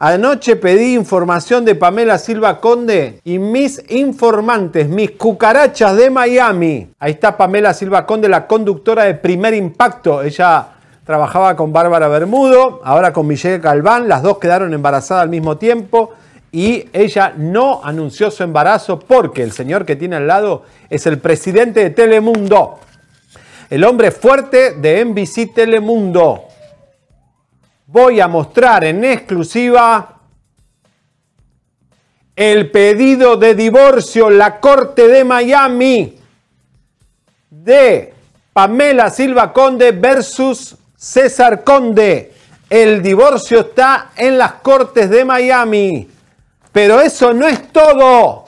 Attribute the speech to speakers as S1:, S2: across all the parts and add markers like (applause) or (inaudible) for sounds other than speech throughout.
S1: Anoche pedí información de Pamela Silva Conde y mis informantes, mis cucarachas de Miami. Ahí está Pamela Silva Conde, la conductora de Primer Impacto. Ella trabajaba con Bárbara Bermudo, ahora con Michelle Calván. Las dos quedaron embarazadas al mismo tiempo y ella no anunció su embarazo porque el señor que tiene al lado es el presidente de Telemundo. El hombre fuerte de NBC Telemundo voy a mostrar en exclusiva el pedido de divorcio, la Corte de Miami de Pamela Silva Conde versus César Conde. El divorcio está en las Cortes de Miami. Pero eso no es todo.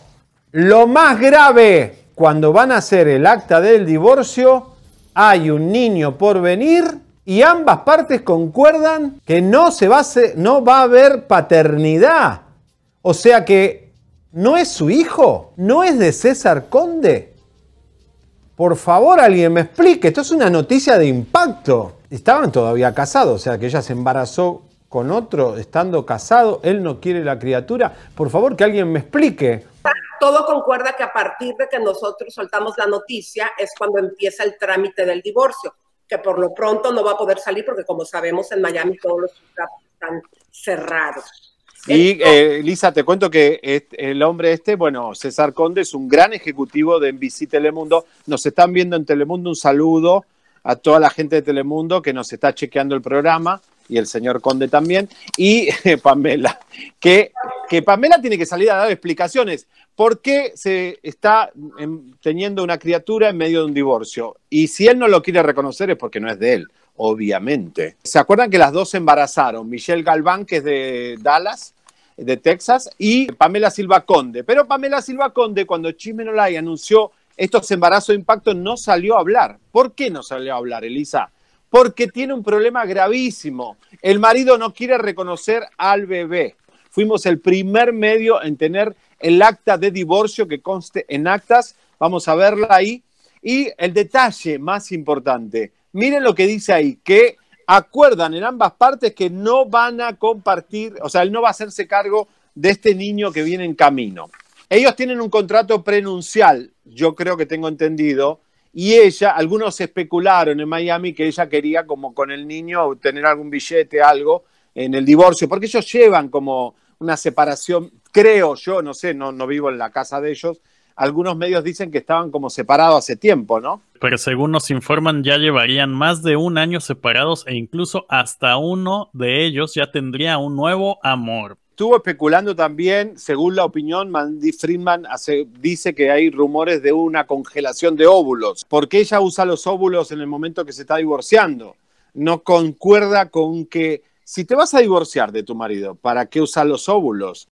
S1: Lo más grave, cuando van a hacer el acta del divorcio, hay un niño por venir y ambas partes concuerdan que no, se va a no va a haber paternidad. O sea que no es su hijo, no es de César Conde. Por favor, alguien me explique. Esto es una noticia de impacto. Estaban todavía casados, o sea que ella se embarazó con otro estando casado. Él no quiere la criatura. Por favor, que alguien me explique. Todo concuerda que a partir de que nosotros soltamos la noticia es cuando empieza el trámite del divorcio que por lo pronto no va a poder salir porque como sabemos en Miami todos los están cerrados. Y eh, Lisa, te cuento que el hombre este, bueno, César Conde es un gran ejecutivo de NBC Telemundo. Nos están viendo en Telemundo. Un saludo a toda la gente de Telemundo que nos está chequeando el programa y el señor Conde también. Y (laughs) Pamela, que que Pamela tiene que salir a dar explicaciones. ¿Por qué se está teniendo una criatura en medio de un divorcio? Y si él no lo quiere reconocer es porque no es de él, obviamente. ¿Se acuerdan que las dos se embarazaron? Michelle Galván, que es de Dallas, de Texas, y Pamela Silva Conde. Pero Pamela Silva Conde, cuando la anunció estos embarazos de impacto, no salió a hablar. ¿Por qué no salió a hablar, Elisa? Porque tiene un problema gravísimo. El marido no quiere reconocer al bebé. Fuimos el primer medio en tener el acta de divorcio que conste en actas. Vamos a verla ahí. Y el detalle más importante, miren lo que dice ahí, que acuerdan en ambas partes que no van a compartir, o sea, él no va a hacerse cargo de este niño que viene en camino. Ellos tienen un contrato prenuncial, yo creo que tengo entendido, y ella, algunos especularon en Miami que ella quería como con el niño tener algún billete, algo en el divorcio, porque ellos llevan como una separación, creo yo, no sé, no, no vivo en la casa de ellos, algunos medios dicen que estaban como separados hace tiempo, ¿no? Pero según nos informan, ya llevarían más de un año separados e incluso hasta uno de ellos ya tendría un nuevo amor. Estuvo especulando también, según la opinión, Mandy Friedman dice que hay rumores de una congelación de óvulos, porque ella usa los óvulos en el momento que se está divorciando. No concuerda con que si te vas a divorciar de tu marido, ¿para qué usar los óvulos?